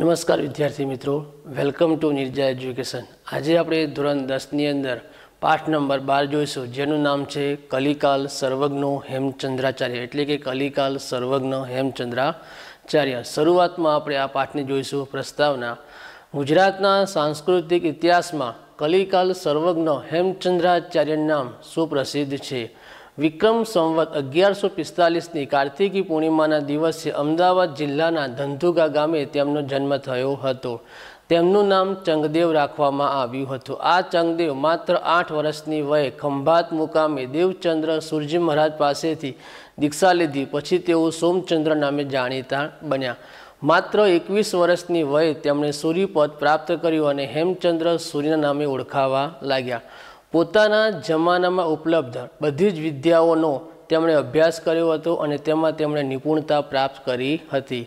નમસ્કાર વિદ્યાર્થી મિત્રો વેલકમ ટુ નિર્જા એજ્યુકેશન આજે આપણે ધોરણ દસની અંદર પાઠ નંબર બાર જોઈશું જેનું નામ છે કલિકાલ સર્વજ્ઞ હેમચંદ્રાચાર્ય એટલે કે કલિકાલ સર્વજ્ઞ હેમચંદ્રાચાર્ય શરૂઆતમાં આપણે આ પાઠને જોઈશું પ્રસ્તાવના ગુજરાતના સાંસ્કૃતિક ઇતિહાસમાં કલિકાલ સર્વજ્ઞ હેમચંદ્રાચાર્યનું નામ સુપ્રસિદ્ધ છે વિક્રમ સંવત અગિયારસો પિસ્તાલીસની કાર્તિકી પૂર્ણિમાના દિવસે અમદાવાદ જિલ્લાના ધંધુગા ગામે તેમનો જન્મ થયો હતો તેમનું નામ ચંગદેવ રાખવામાં આવ્યું હતું આ ચંગદેવ માત્ર આઠ વર્ષની વયે ખંભાત મુકામે દેવચંદ્ર સૂરજી મહારાજ પાસેથી દીક્ષા લીધી પછી તેઓ સોમચંદ્ર નામે જાણીતા બન્યા માત્ર એકવીસ વર્ષની વયે તેમણે સૂર્યપદ પ્રાપ્ત કર્યું અને હેમચંદ્ર સૂર્યના નામે ઓળખાવા લાગ્યા પોતાના જમાનામાં ઉપલબ્ધ બધી જ વિદ્યાઓનો તેમણે અભ્યાસ કર્યો હતો અને તેમાં તેમણે નિપુણતા પ્રાપ્ત કરી હતી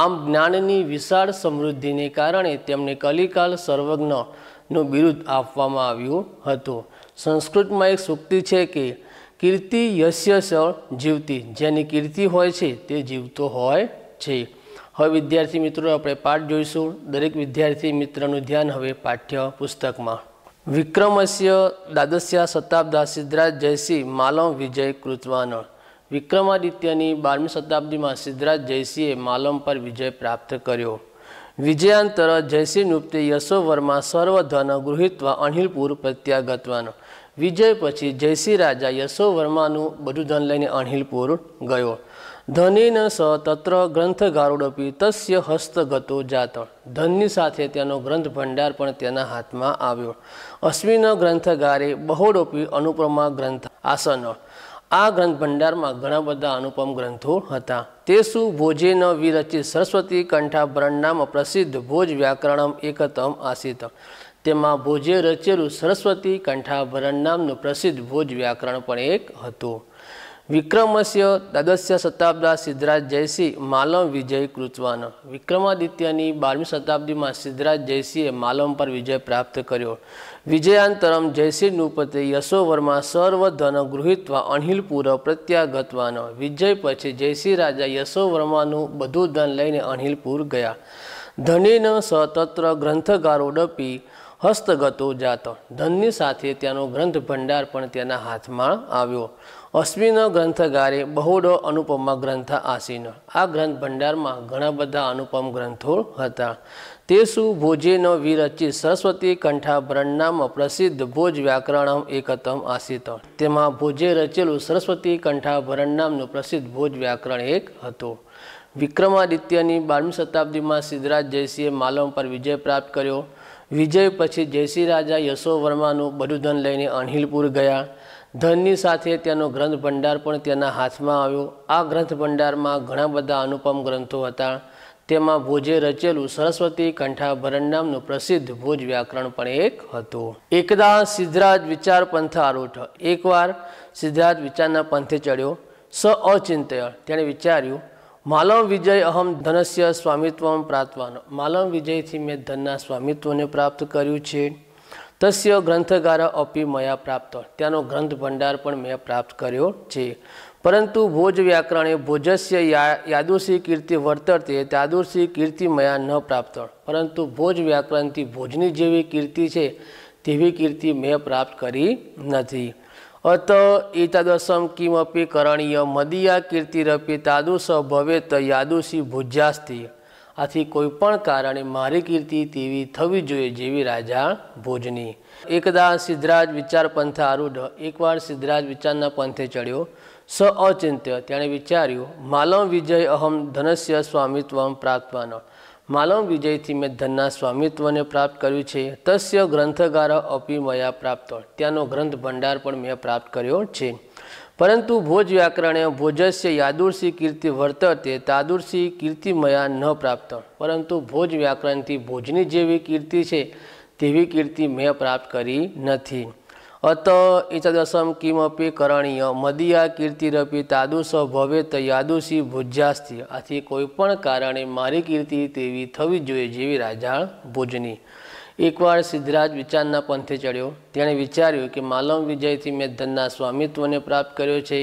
આમ જ્ઞાનની વિશાળ સમૃદ્ધિને કારણે તેમને કલિકાલ સર્વજ્ઞનું બિરુદ આપવામાં આવ્યું હતું સંસ્કૃતમાં એક સૂક્તિ છે કે કીર્તિ યશ્ય જીવતી જેની કીર્તિ હોય છે તે જીવતો હોય છે હવે વિદ્યાર્થી મિત્રો આપણે પાઠ જોઈશું દરેક વિદ્યાર્થી મિત્રનું ધ્યાન હવે પાઠ્ય પુસ્તકમાં વિક્રમસ્ય દાદસ્યા શતાબ્દા સિદ્ધરાજ જયસિંહ માલમ વિજય કૃતવાનળ વિક્રમાદિત્યની બારમી શતાબ્દીમાં સિદ્ધરાજ જયસિંહે માલમ પર વિજય પ્રાપ્ત કર્યો વિજયાંતર જયસિંહ નૃપ્તે યશોવર્મા સર્વધન ગૃહિત્વા અણહિલપુર પ્રત્યાગતવાનો વિજય પછી જયસિંહ રાજા યશોવર્માનું બધું ધન લઈને અણહિલપુર ગયો ધનેન સ તત્ર ગ્રંથગારુડપી તસ્ય હસ્તગતો જાત ધનની સાથે તેનો ગ્રંથ ભંડાર પણ તેના હાથમાં આવ્યો અશ્વિન ગ્રંથગારે બહોડોપી અનુપમા ગ્રંથ આસન આ ગ્રંથ ભંડારમાં ઘણા બધા અનુપમ ગ્રંથો હતા તે શું ભોજેન વિરચિત સરસ્વતી કંઠાભરણ નામ પ્રસિદ્ધ ભોજ વ્યાકરણમ એકતમ આસિત તેમાં ભોજે રચેલું સરસ્વતી કંઠાભરણ નામનું પ્રસિદ્ધ ભોજ વ્યાકરણ પણ એક હતું વિક્રમસ્ય દ્વાદશ્ય શતાબ્દા સિદ્ધરાજ જયસિંહ માલમ વિજય કૃતવાન વિક્રમાદિત્યની બારમી શતાબ્દીમાં સિદ્ધરાજ જયસિંહે માલમ પર વિજય પ્રાપ્ત કર્યો વિજયાંતરમ જયસિંહ પતિ યશોવર્મા સર્વધન ગૃહિતવા અણહિલપુર પ્રત્યાગતવાન વિજય પછી જયસિંહ રાજા યશોવર્માનું બધું ધન લઈને અણહિલપુર ગયા ધનીન સતત્ર ગ્રંથગારો ડપી હસ્તગતો જાત ધનની સાથે ત્યાંનો ગ્રંથ ભંડાર પણ તેના હાથમાં આવ્યો અશ્વિનો ગ્રંથગારે બહુડો અનુપમા ગ્રંથ આસીન આ ગ્રંથ ભંડારમાં ઘણા બધા અનુપમ ગ્રંથો હતા તે શું ભોજેનો વિરચિત સરસ્વતી કંઠાભરણ નામ પ્રસિદ્ધ ભોજ વ્યાકરણ એકતમ આસિત તેમાં ભોજે રચેલું સરસ્વતી કંઠાભરણ નામનું પ્રસિદ્ધ ભોજ વ્યાકરણ એક હતું વિક્રમાદિત્યની બારમી શતાબ્દીમાં સિદ્ધરાજ જયસિંહે માલમ પર વિજય પ્રાપ્ત કર્યો વિજય પછી જયસિંહ રાજા યશો વર્માનું બધું ધન લઈને અણહિલપુર ગયા ધનની સાથે તેનો ગ્રંથ ભંડાર પણ તેના હાથમાં આવ્યો આ ગ્રંથ ભંડારમાં ઘણા બધા અનુપમ ગ્રંથો હતા તેમાં ભોજે રચેલું સરસ્વતી કંઠાભરણ નામનું પ્રસિદ્ધ ભોજ વ્યાકરણ પણ એક હતું એકદા સિદ્ધરાજ વિચાર પંથ આરૂઢ એકવાર સિદ્ધરાજ વિચારના પંથે ચડ્યો સ અચિંત્ય તેણે વિચાર્યું માલવ વિજય અહમ ધનસ્ય સ્વામિત્વમ પ્રાપ્તવાનો માલમ વિજયથી મેં ધનના સ્વામિત્વને પ્રાપ્ત કર્યું છે તસ્ય ગ્રંથગાર અપી મયા પ્રાપ્ત ત્યાંનો ગ્રંથ ભંડાર પણ મેં પ્રાપ્ત કર્યો છે પરંતુ ભોજ વ્યાકરણે ભોજસ્ય યાદુષી કીર્તિ વર્તરતે તાદુષી કીર્તિ મયા ન પ્રાપ્ત પરંતુ ભોજ વ્યાકરણથી ભોજની જેવી કીર્તિ છે તેવી કીર્તિ મેં પ્રાપ્ત કરી નથી અત એતાદશમ કિમપી કરણીય મદિયા કીર્તિરપી તાદુસ ભવેત યાદુસી ભુજ્યાસ્તી આથી કોઈ પણ કારણે મારી કીર્તિ તેવી થવી જોઈએ જેવી રાજા ભોજની એકદા સિદ્ધરાજ વિચાર પંથે આરૂઢ એકવાર સિદ્ધરાજ વિચારના પંથે ચડ્યો સ અચિંત્ય તેણે વિચાર્યું માલમ વિજય અહમ ધનસ્ય સ્વામિત્વમ પ્રાપ્તવાનો માલમ વિજયથી મેં ધનના સ્વામિત્વને પ્રાપ્ત કર્યું છે તસ્ય ગ્રંથગાર અપી મયા પ્રાપ્ત ત્યાંનો ગ્રંથ ભંડાર પણ મેં પ્રાપ્ત કર્યો છે પરંતુ ભોજ વ્યાકરણે ભોજસ્ય યાદુર્ષી કીર્તિ વર્તતે તાદુર્ષી કીર્તિમયા ન પ્રાપ્ત પરંતુ ભોજ વ્યાકરણથી ભોજની જેવી કીર્તિ છે તેવી કીર્તિ મેં પ્રાપ્ત કરી નથી અત એચદશમ કિમપી કરણીય મદીયા કીર્તિરપી તાદુસ ભવે તયાદુસી ભુજ્યાસ્તી આથી કોઈ પણ કારણે મારી કીર્તિ તેવી થવી જોઈએ જેવી રાજા ભુજની એકવાર સિદ્ધરાજ વિચારના પંથે ચડ્યો તેણે વિચાર્યું કે માલમ વિજયથી મેં ધનના સ્વામિત્વને પ્રાપ્ત કર્યો છે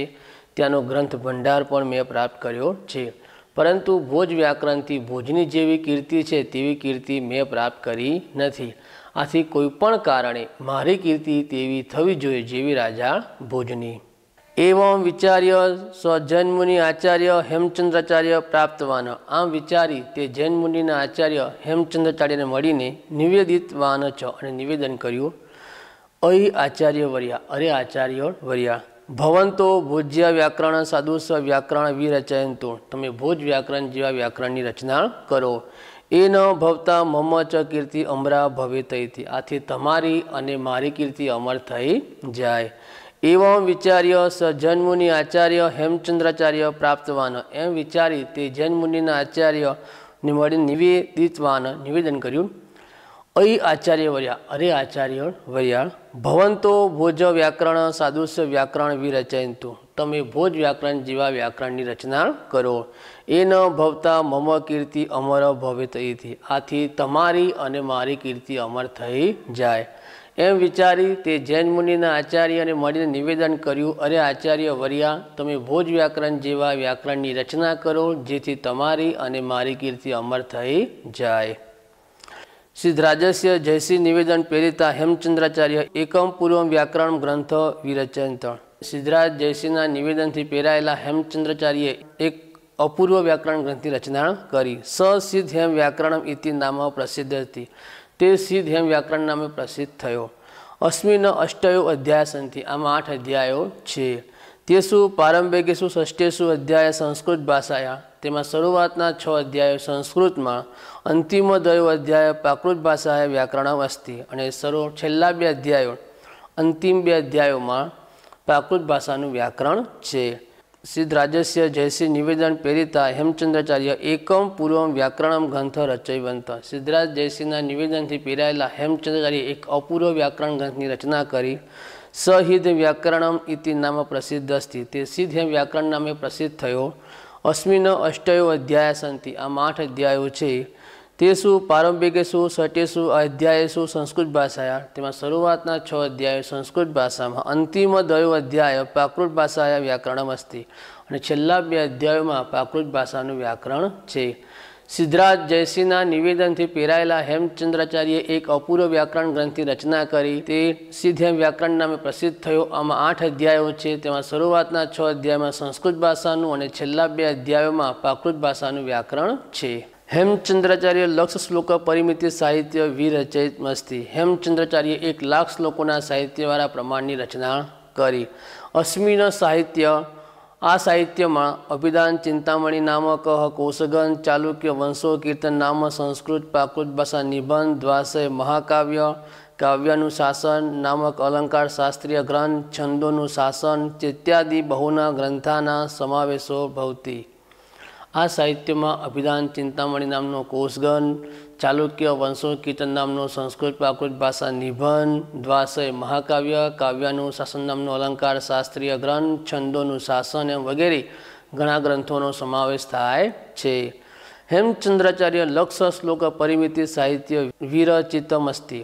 ત્યાંનો ગ્રંથ ભંડાર પણ મેં પ્રાપ્ત કર્યો છે પરંતુ ભોજ વ્યાકરણથી ભોજની જેવી કીર્તિ છે તેવી કીર્તિ મેં પ્રાપ્ત કરી નથી આથી કોઈ પણ કારણે મારી કીર્તિ તેવી થવી જોઈએ જેવી રાજા ભોજની એવમ વિચાર્ય સ્વજૈનમુનિ આચાર્ય હેમચંદ્રાચાર્ય પ્રાપ્તવાન આમ વિચારી તે જૈન મુનિના આચાર્ય હેમચંદ્રાચાર્યને મળીને નિવેદિતવાન છ અને નિવેદન કર્યું અહી આચાર્ય વર્યા અરે આચાર્ય વર્યા ભવંતો ભોજ્ય વ્યાકરણ સાધુ સ્વ વ્યાકરણ વિરચયંતો તમે ભોજ વ્યાકરણ જેવા વ્યાકરણની રચના કરો એ ન ભવતા મમ ચ કીર્તિ અમરા ભવે તઈથી આથી તમારી અને મારી કીર્તિ અમર થઈ જાય એવમ વિચાર્ય સ સજન્મુનિ આચાર્ય હેમચંદ્રાચાર્ય પ્રાપ્તવાન એમ વિચારી તે જન્મુનિના આચાર્યને વડે નિવેદિતવાન નિવેદન કર્યું અય આચાર્ય વર્યા અરે આચાર્ય વર્યા ભવંતો ભોજ વ્યાકરણ સાદુષ્ય વ્યાકરણ વિરચયંતું તમે ભોજ વ્યાકરણ જેવા વ્યાકરણની રચના કરો એ ન ભવતા મમ કીર્તિ અમર ભવે તઈથી આથી તમારી અને મારી કીર્તિ અમર થઈ જાય એમ વિચારી તે જૈન મુનિના આચાર્યને મળીને નિવેદન કર્યું અરે આચાર્ય વરિયા તમે ભોજ વ્યાકરણ જેવા વ્યાકરણની રચના કરો જેથી તમારી અને મારી કીર્તિ અમર થઈ જાય સિદ્ધરાજસ્ય જયસિંહ નિવેદન પ્રેરિતા હેમચંદ્રાચાર્ય એકમ પૂર્વ વ્યાકરણ ગ્રંથ વિરચન સિદ્ધરાજ જયસિંહના નિવેદનથી પેરાયેલા હેમચંદ્રાચાર્યે એક અપૂર્વ વ્યાકરણ ગ્રંથની રચના કરી સસિદ્ધ હેમ વ્યાકરણ ઇતિ નામમાં પ્રસિદ્ધ હતી તે સિદ્ધ હેમ વ્યાકરણ નામે પ્રસિદ્ધ થયો અશ્મિન અષ્ટયો અધ્યાય અધ્યાસનથી આમાં આઠ અધ્યાયો છે તે તેસુ પારંભિકેશુ ષષ્ટેશુ અધ્યાય સંસ્કૃત ભાષાયા તેમાં શરૂઆતના છ અધ્યાયો સંસ્કૃતમાં અંતિમ દયો અધ્યાય પ્રાકૃત ભાષાએ વ્યાકરણ અસ્તિ અને સર્વ છેલ્લા બે અધ્યાયો અંતિમ બે અધ્યાયોમાં પ્રાકૃત ભાષાનું વ્યાકરણ છે સિદ્ધ રાજસ્ય જયસિંહ નિવેદન પ્રેરિતા હેમચંદ્રાચાર્ય એકમ પૂર્વમ વ્યાકરણમ ગ્રંથ રચયવંત સિદ્ધરાજ જયસિંહના નિવેદનથી પ્રેરાયેલા હેમચંદ્રાચાર્ય એક અપૂર્વ વ્યાકરણ ગ્રંથની રચના કરી સહિદ વ્યાકરણમ ઇતિ નામ પ્રસિદ્ધ અસ્તિ તે સિદ્ધ વ્યાકરણ નામે પ્રસિદ્ધ થયો અશ્મિનો અષ્ટયો અધ્યાય સંતિ આમ આઠ અધ્યાયો છે તેસુ પારંભિકેશુ સટેશુ અધ્યાયેશુ સંસ્કૃત ભાષાયા તેમાં શરૂઆતના છ અધ્યાયો સંસ્કૃત ભાષામાં અંતિમ દયો અધ્યાય પ્રાકૃત ભાષાયા વ્યાકરણમ અસ્તિ અને છેલ્લા બે અધ્યાયોમાં પ્રાકૃત ભાષાનું વ્યાકરણ છે સિદ્ધરાજ જયસિંહના નિવેદનથી પ્રેરાયેલા હેમચંદ્રાચાર્યે એક અપૂર્વ વ્યાકરણ ગ્રંથની રચના કરી તે સિદ્ધેમ વ્યાકરણ નામે પ્રસિદ્ધ થયો આમાં આઠ અધ્યાયો છે તેમાં શરૂઆતના છ અધ્યાયમાં સંસ્કૃત ભાષાનું અને છેલ્લા બે અધ્યાયોમાં પ્રાકૃત ભાષાનું વ્યાકરણ છે હેમચંદ્રાચાર્ય લક્ષ શ્લોક પરિમિતિ સાહિત્ય વિરચિતમસ્તી હેમચંદ્રાચાર્ય એક લાખ શ્લોકોના સાહિત્યવાળા પ્રમાણની રચના કરી અશ્મિન સાહિત્ય આ સાહિત્યમાં અભિદાન ચિંતામણી નામક કોશગન ચાલુક્ય વંશો કીર્તન નામ સંસ્કૃત પ્રાકૃત ભાષા નિબંધ દ્વાસય મહાકાવ્ય કાવ્યનું શાસન નામક અલંકાર શાસ્ત્રીય ગ્રંથ છંદોનું શાસન ઇત્યાદિ બહુના ગ્રંથાના સમાવેશો ભવતી આ સાહિત્યમાં અભિદાન ચિંતામણી નામનો કોષગણ ચાલુક્ય વંશો કીર્તન નામનો સંસ્કૃત પ્રાકૃત ભાષા નિબંધ દ્વાસય મહાકાવ્ય કાવ્યનું શાસન નામનો અલંકાર શાસ્ત્રીય ગ્રંથ છંદોનું શાસન એમ વગેરે ઘણા ગ્રંથોનો સમાવેશ થાય છે હેમચંદ્રાચાર્ય લક્ષ શ્લોક પરિમિતિ સાહિત્ય વીરચિતમ અસ્તિ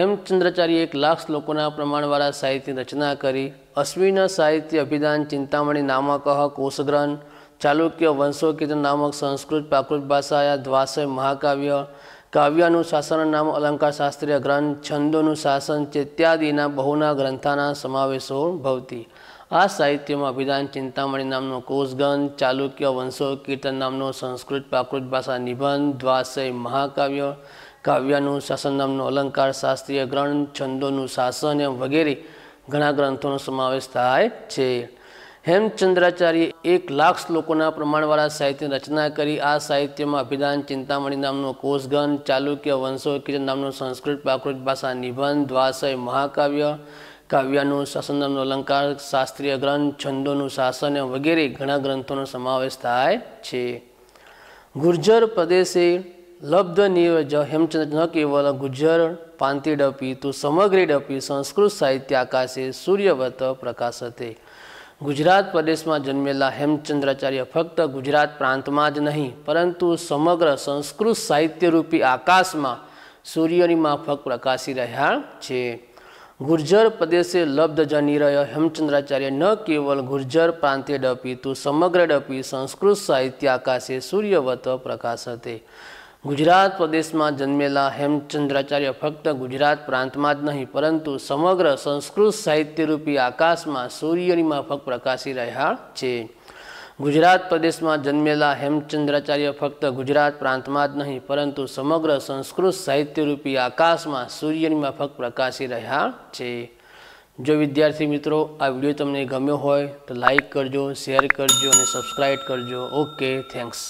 હેમચંદ્રાચાર્ય એક લાખ શ્લોકોના પ્રમાણવાળા સાહિત્ય રચના કરી અશ્વિન સાહિત્ય અભિધાન ચિંતામણી નામક કોષગ્રંથ ચાલુક્ય વંશોકીર્તન નામક સંસ્કૃત પ્રાકૃત ભાષાયા દ્વાસય મહાકાવ્ય કાવ્યનું શાસન નામ અલંકાર શાસ્ત્રીય ગ્રંથ છંદોનું શાસન ચેત્યાદિના બહુના ગ્રંથાના સમાવેશો ભવતી આ સાહિત્યમાં અભિધાન ચિંતામણી નામનો કોષગંધ ચાલુક્ય વંશો કીર્તન નામનો સંસ્કૃત પ્રાકૃત ભાષા નિબંધ દ્વાસય મહાકાવ્ય કાવ્યનું શાસન નામનો અલંકાર શાસ્ત્રીય ગ્રંથ છંદોનું શાસન એમ વગેરે ઘણા ગ્રંથોનો સમાવેશ થાય છે હેમચંદ્રાચાર્ય એક લાખ શ્લોકોના પ્રમાણવાળા સાહિત્યની રચના કરી આ સાહિત્યમાં અભિદાન ચિંતામણી નામનો કોષગન ચાલુક્ય વંશોકીય નામનો સંસ્કૃત પ્રાકૃત ભાષા નિબંધ દ્વાશય મહાકાવ્ય કાવ્યનું શાસન નામનો અલંકાર શાસ્ત્રીય ગ્રંથ છંદોનું શાસન વગેરે ઘણા ગ્રંથોનો સમાવેશ થાય છે ગુર્જર પ્રદેશે લબ્ધ જ હેમચંદ્ર ન કેવલ ગુર્જર ડપી તો સમગ્રીડપી સંસ્કૃત સાહિત્ય આકાશે સૂર્યવત પ્રકાશતે ગુજરાત પ્રદેશમાં જન્મેલા હેમચંદ્રાચાર્ય ફક્ત ગુજરાત પ્રાંતમાં જ નહીં પરંતુ સમગ્ર સંસ્કૃત સાહિત્યરૂપી આકાશમાં સૂર્યની માફક પ્રકાશી રહ્યા છે ગુર્જર પ્રદેશે લબ્ધ જની રહ્યો હેમચંદ્રાચાર્ય ન કેવલ ગુર્જર પ્રાંતે ડપી તું સમગ્ર ડપી સંસ્કૃત સાહિત્ય આકાશે સૂર્યવત પ્રકાશ હતી ગુજરાત પ્રદેશમાં જન્મેલા હેમચંદ્રાચાર્ય ફક્ત ગુજરાત પ્રાંતમાં જ નહીં પરંતુ સમગ્ર સંસ્કૃત સાહિત્યરૂપી આકાશમાં સૂર્યની માફક પ્રકાશી રહ્યા છે ગુજરાત પ્રદેશમાં જન્મેલા હેમચંદ્રાચાર્ય ફક્ત ગુજરાત પ્રાંતમાં જ નહીં પરંતુ સમગ્ર સંસ્કૃત સાહિત્યરૂપી આકાશમાં સૂર્યની માફક પ્રકાશી રહ્યા છે જો વિદ્યાર્થી મિત્રો આ વિડીયો તમને ગમ્યો હોય તો લાઈક કરજો શેર કરજો અને સબસ્ક્રાઈબ કરજો ઓકે થેન્ક્સ